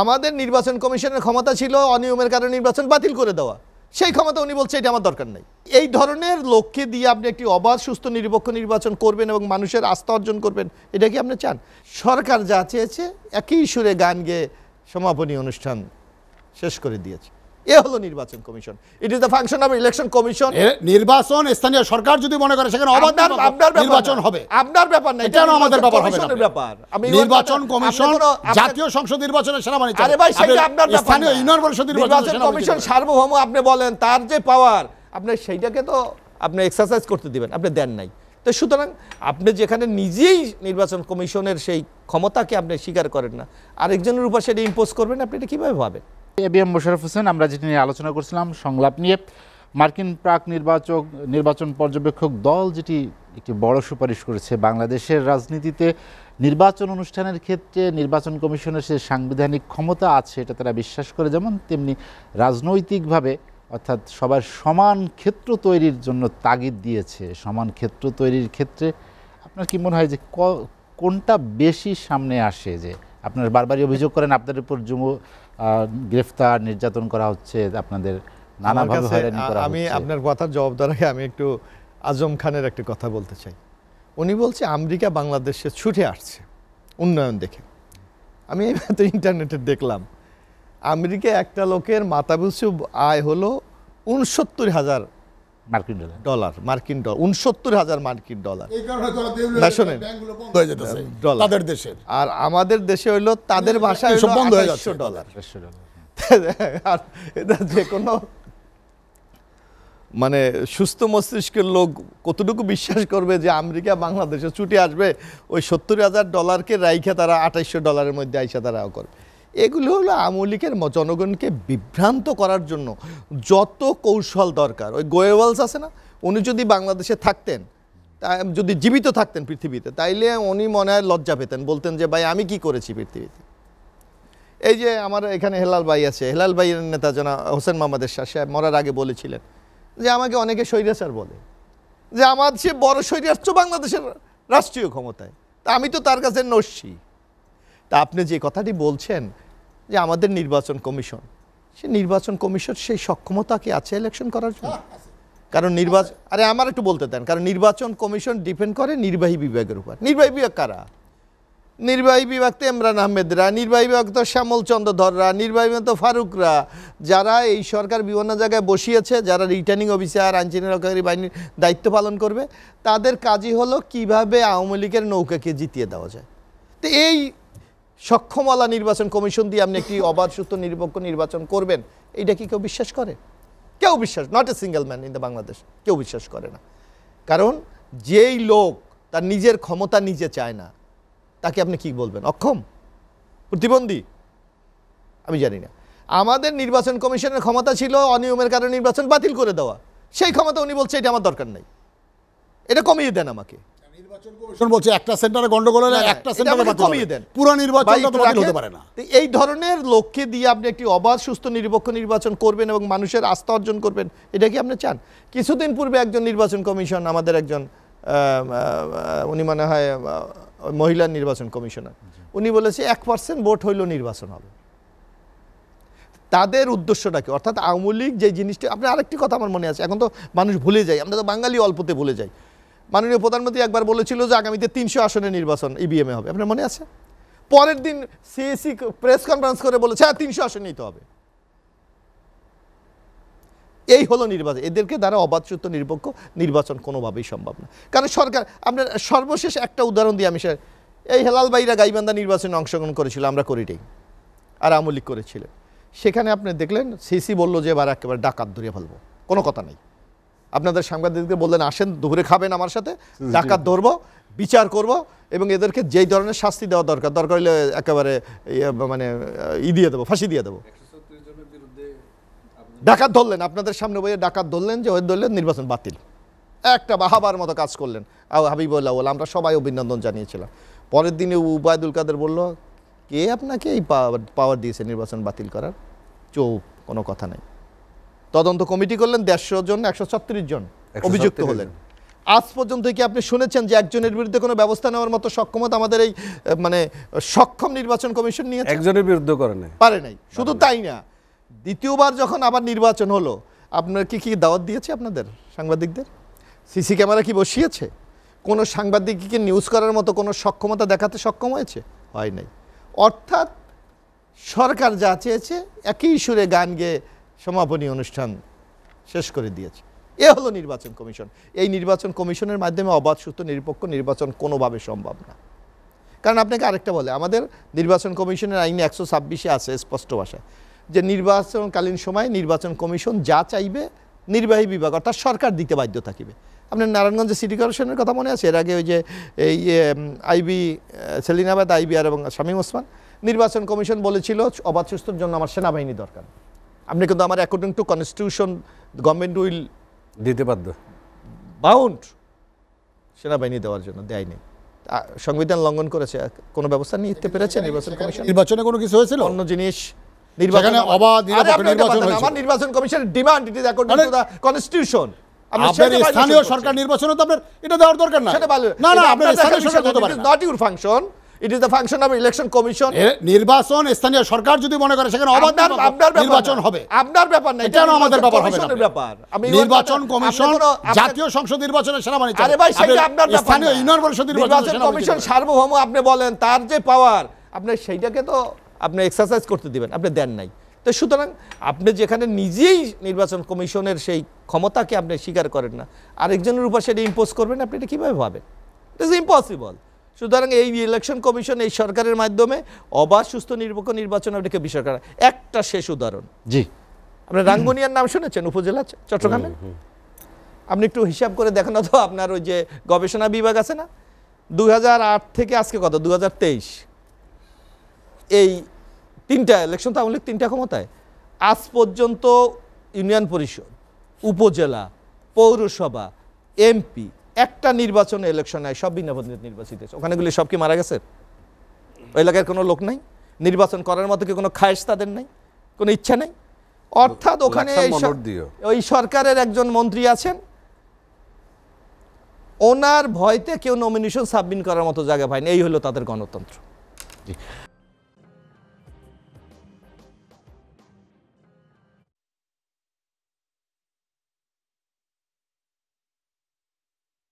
আমাদের নির্বাচন কমিশনের ক্ষমতা ছিল অনিয়মের কারণে নির্বাচন বাতিল করে দেওয়া সেই ক্ষমতা উনি বলছে এটা আমার দরকার নাই এই ধরনের লক্ষ্যে দিয়ে আপনি একটি অবাধ সুস্থ নিরপেক্ষ নির্বাচন করবেন এবং মানুষের আস্থা অর্জন করবেন এটা কি আপনি চান সরকার যা চেয়েছে একই সুরে গান গেয়ে সমাপনী অনুষ্ঠান শেষ করে দিয়েছে এ হলো নির্বাচন commission it is the function of election commission নির্বাচন স্থানীয় সরকার যদি মনে করে সেখানে অবাধ আপনার নির্বাচন হবে আপনার ব্যাপার না এটা আমাদের ব্যাপার হবে না ব্যাপার আমি নির্বাচন কমিশন জাতীয় সংসদ নির্বাচনের সেনাবাহিনী আরে ভাই সেটা আপনার ব্যাপার স্থানীয় ইউনিয়ন পরিষদ নির্বাচন কমিশন সার্বভৌম আপনি বলেন তার যে পাওয়ার আপনি সেইটাকে তো আপনি এক্সারসাইজ করতে দিবেন আপনি দেন নাই তো সুতরাং আপনি যেখানে নিজেই নির্বাচন কমিশনের সেই ক্ষমতাকে আপনি স্বীকার করেন না আরেকজনের উপর সেটা ইম্পোজ করবেন আপনি এটা কীভাবে ভাবেন A B M Mosharraf Hossain আমরা যেটি নিয়ে আলোচনা করছিলাম সংলাপ নিয়ে মার্কিন প্রাক নির্বাচক নির্বাচন পর্যবেক্ষক দল যেটি একটি বড় সুপারিশ করেছে বাংলাদেশের রাজনীতিতে নির্বাচন অনুষ্ঠানের ক্ষেত্রে নির্বাচন কমিশনের সে সাংবিধানিক ক্ষমতা আছে এটা তারা বিশ্বাস করে যেমন তেমনি রাজনৈতিকভাবে অর্থাৎ সবার সমান ক্ষেত্র তৈরির জন্য তাগিদ দিয়েছে সমান ক্ষেত্র তৈরির ক্ষেত্রে আপনার কি মনে হয় যে কোনটা বেশি সামনে আসে যে আপনার বারবারই অভিযোগ করেন আপনাদের উপর যুব গ্রেফতার নির্যাতন করা হচ্ছে আপনাদের আমি আপনার কথার জবাব দেওয়ার আমি একটু আজম খানের একটা কথা বলতে চাই উনি বলছে আমেরিকা বাংলাদেশে ছুটে আসছে উন্নয়ন দেখে আমি তো ইন্টারনেটে দেখলাম আমেরিকা একটা লোকের মাতাবুসু আয় হলো উনসত্তর হাজার মার্কিন ডলার ডলার মার্কিন ডলার উনসত্তর হাজার মার্কিন ডলার হ্যাঁ, তাদের দেশের আর আমাদের দেশে হইলো তাদের হ্যাঁ, ভাষায় বন্ধ হয়ে যাচ্ছে ডলার হ্যাঁ। আর এটা যে কোনো মানে সুস্থ মস্তিষ্কের লোক কতটুকু বিশ্বাস করবে যে আমেরিকা বাংলাদেশে ছুটে আসবে ওই সত্তর হাজার ডলারকে রাইখে তারা আঠাইশো ডলারের মধ্যে আইসা তারাও করবে এগুলো হলো আওয়ামী লীগের জনগণকে বিভ্রান্ত করার জন্য যত কৌশল দরকার ওই গোয়েওয়ালস আছে না উনি যদি বাংলাদেশে থাকতেন যদি জীবিত থাকতেন পৃথিবীতে তাইলে উনি মনে হয় লজ্জা পেতেন বলতেন যে ভাই আমি কি করেছি পৃথিবীতে এই যে আমার এখানে হেলাল ভাই আছে হেলাল ভাইয়ের নেতা জনা হোসেন মোহাম্মদের শাহ সাহেব মরার আগে বলেছিলেন যে আমাকে অনেকে স্বৈরাচার বলে যে আমার সে বড় স্বৈরাচার বাংলাদেশের রাষ্ট্রীয় ক্ষমতায় তা আমি তো তার কাছে নস্যি তা আপনি যে কথাটি বলছেন যে আমাদের নির্বাচন কমিশন সে নির্বাচন কমিশন সেই সক্ষমতা কি আছে ইলেকশন করার জন্য কারণ নির্বাচন আরে আমার একটু বলতে দেন কারণ নির্বাচন কমিশন ডিপেন্ড করে নির্বাহী বিভাগের উপর নির্বাহী বিভাগ কারা নির্বাহী বিভাগ তো ইমরান আহমেদরা নির্বাহী বিভাগ তো শ্যামল চন্দ্র ধররা নির্বাহী বিভাগ তো ফারুকরা যারা এই সরকার বিভিন্ন জায়গায় বসিয়েছে যারা রিটার্নিং অফিসার আইনচিনি রক্ষাকারী বাহিনীর দায়িত্ব পালন করবে তাদের কাজই হলো কিভাবে আওয়ামী লীগের নৌকাকে জিতিয়ে দেওয়া যায় তো এই সক্ষমওয়ালা নির্বাচন কমিশন দিয়ে আপনি একটি অবাধ সুস্থ নিরপেক্ষ নির্বাচন করবেন এটা কি কেউ বিশ্বাস করে কেউ বিশ্বাস not a single man in the Bangladesh কেউ বিশ্বাস করে না কারণ যেই লোক তার নিজের ক্ষমতা নিজে চায় না তাকে আপনি কি বলবেন অক্ষম প্রতিবন্ধী আমি জানি না আমাদের নির্বাচন কমিশনের ক্ষমতা ছিল অনিয়মের কারণে নির্বাচন বাতিল করে দেওয়া সেই ক্ষমতা উনি বলছে এটা আমার দরকার নাই এটা কমিয়ে দেন আমাকে এই ধরনের লক্ষ্যে দিয়ে আপনি একটি অবাধ সুস্থ নিরপেক্ষ নির্বাচন করবেন এবং মানুষের আস্থা অর্জন করবেন এটা কি আপনি চান কিছুদিন পূর্বে একজন নির্বাচন কমিশন আমাদের একজন উনি মনে হয় মহিলা নির্বাচন কমিশনার উনি বলেছে এক পার্সেন্ট ভোট হইল নির্বাচন হবে তাদের উদ্দেশ্যটা কি অর্থাৎ আওয়ামী লীগ যে জিনিসটা আপনার আরেকটি কথা আমার মনে আছে এখন তো মানুষ ভুলে যায় আমরা তো বাঙালি অল্পতে ভুলে যাই মাননীয় প্রধানমন্ত্রী একবার বলেছিল যে আগামীতে তিনশো আসনে নির্বাচন ইভিএমে e হবে আপনার মনে আছে পরের দিন সিএসি প্রেস কনফারেন্স করে বলেছে হ্যাঁ তিনশো আসন নিতে হবে এই হলো নির্বাচন এদেরকে দ্বারা অবাধচ্যুত নিরপেক্ষ নির্বাচন কোনোভাবেই সম্ভব না কারণ সরকার আপনার সর্বশেষ একটা উদাহরণ দিয়ে আমি স্যার এই হেলাল ভাইরা গাইবান্ধা নির্বাচনে অংশগ্রহণ করেছিল আমরা করিটাই আর আমলিক করেছিলেন সেখানে আপনি দেখলেন সিসি বলল যে এবার একেবারে ডাকাত ধরে ফেলবো কোনো কথা নেই আপনাদের সাংবাদিকদের বললেন আসেন দুপুরে খাবেন আমার সাথে ডাকাত ধরবো বিচার করব এবং এদেরকে যেই ধরনের শাস্তি দেওয়া দরকার দরকার হলে একেবারে ইয়ে, মানে ই দিয়ে দেবো ফাঁসি দিয়ে দেবো ডাকাত ধরলেন আপনাদের সামনে বইয়ে ডাকাত ধরলেন যে ওই ধরলেন নির্বাচন বাতিল একটা বাহাবার মতো কাজ করলেন হাবিবুল্লাহ বলে আমরা সবাই অভিনন্দন জানিয়েছিলাম পরের দিনে উবায়দুল কাদের বলল কে আপনাকে এই পাওয়ার দিয়েছে নির্বাচন বাতিল করার চৌ কোনো কথা নেই তদন্ত কমিটি করলেন দেড়শো জন একশো জন অভিযুক্ত হলেন আজ পর্যন্ত কি আপনি শুনেছেন যে একজনের বিরুদ্ধে কোনো ব্যবস্থা নেওয়ার মতো সক্ষমতা আমাদের এই মানে সক্ষম নির্বাচন কমিশন নিয়ে একজনের বিরুদ্ধে করে নাই পারে নাই শুধু তাই না দ্বিতীয়বার যখন আবার নির্বাচন হলো আপনার কি কি দাওয়াত দিয়েছে আপনাদের সাংবাদিকদের সিসি ক্যামেরা কি বসিয়েছে কোনো সাংবাদিককে নিউজ করার মতো কোনো সক্ষমতা দেখাতে সক্ষম হয়েছে হয় নাই অর্থাৎ সরকার যা চেয়েছে একই সুরে গান গেয়ে সমাপনী অনুষ্ঠান শেষ করে দিয়েছে এ হলো নির্বাচন কমিশন এই নির্বাচন কমিশনের মাধ্যমে অবাধ সুস্থ নিরপেক্ষ নির্বাচন কোনোভাবে সম্ভব না কারণ আপনাকে আরেকটা বলে আমাদের নির্বাচন কমিশনের আইনে একশো ছাব্বিশে আছে স্পষ্ট ভাষায় যে নির্বাচনকালীন সময় নির্বাচন কমিশন যা চাইবে নির্বাহী বিভাগ অর্থাৎ সরকার দিতে বাধ্য থাকিবে আপনার নারায়ণগঞ্জে সিটি কর্পোরেশনের কথা মনে আছে এর আগে ওই যে এই আইবি সেলিনাবাদ আইবিআর এবং শামীম ওসমান নির্বাচন কমিশন বলেছিল অবাধ সুস্থর জন্য আমার সেনাবাহিনী দরকার আপনি কিন্তু আমার according to constitution government will দিতে বাধ্য বাউন্ড সেনাবাহিনী দেওয়ার জন্য দেয়নি সংবিধান লঙ্ঘন করেছে কোনো ব্যবস্থা নিতে পেরেছে নির্বাচন কমিশন নির্বাচনে কোনো কিছু হয়েছিল অন্য জিনিস নির্বাচনে অবাধ নির্বাচন আমার নির্বাচন demand it is according to the constitution স্থানীয় সরকার নির্বাচনে তো আপনার এটা দেওয়ার দরকার না না না স্থানীয় সরকার not your function it is the function of election commission নির্বাচন স্থানীয় সরকার যদি মনে করে সেখানে অবাধ আপনার নির্বাচন হবে আপনার ব্যাপার না এটা আমাদের ব্যাপার হবে না ব্যাপার আমি নির্বাচন কমিশন জাতীয় সংসদ নির্বাচনের সেনাবাহিনী আরে ভাই সেটা আপনার ব্যাপার স্থানীয় ইউনিয়ন পরিষদ নির্বাচন কমিশন সার্বভৌম আপনি বলেন তার যে পাওয়ার আপনি সেইটাকে তো আপনি এক্সারসাইজ করতে দিবেন আপনি দেন নাই তো সুতরাং আপনি যেখানে নিজেই নির্বাচন কমিশনের সেই ক্ষমতাকে আপনি স্বীকার করেন না আরেকজনের উপর সেটা ইম্পোজ করবেন আপনি এটা কীভাবে ভাবেন ইট ইজ ইম্পসিবল সুতরাং এই ইলেকশন কমিশন এই সরকারের মাধ্যমে অবাধ সুস্থ নির্বাচন নির্বাচন আপনাকে বিচার করা একটা শেষ উদাহরণ জি আপনি রাঙ্গুনিয়ার নাম শুনেছেন উপজেলা চট্টগ্রামে আপনি একটু হিসাব করে দেখেন তো আপনার ওই যে গবেষণা বিভাগ আছে না দু থেকে আজকে কত দু এই তিনটা ইলেকশন তো আওয়ামী তিনটা ক্ষমতায় আজ পর্যন্ত ইউনিয়ন পরিষদ উপজেলা পৌরসভা এমপি একটা নির্বাচনে ইলেকশন নেয় সব বিনা ভোটে নির্বাচিত ওখানেগুলি সব কি মারা গেছে ওই এলাকার কোনো লোক নাই নির্বাচন করার মতো কি কোনো খায়েশ তাদের নাই কোনো ইচ্ছা নেই অর্থাৎ ওখানে ওই সরকারের একজন মন্ত্রী আছেন ওনার ভয়তে কেউ নমিনেশন সাবমিট করার মতো জায়গা পায়নি এই হলো তাদের গণতন্ত্র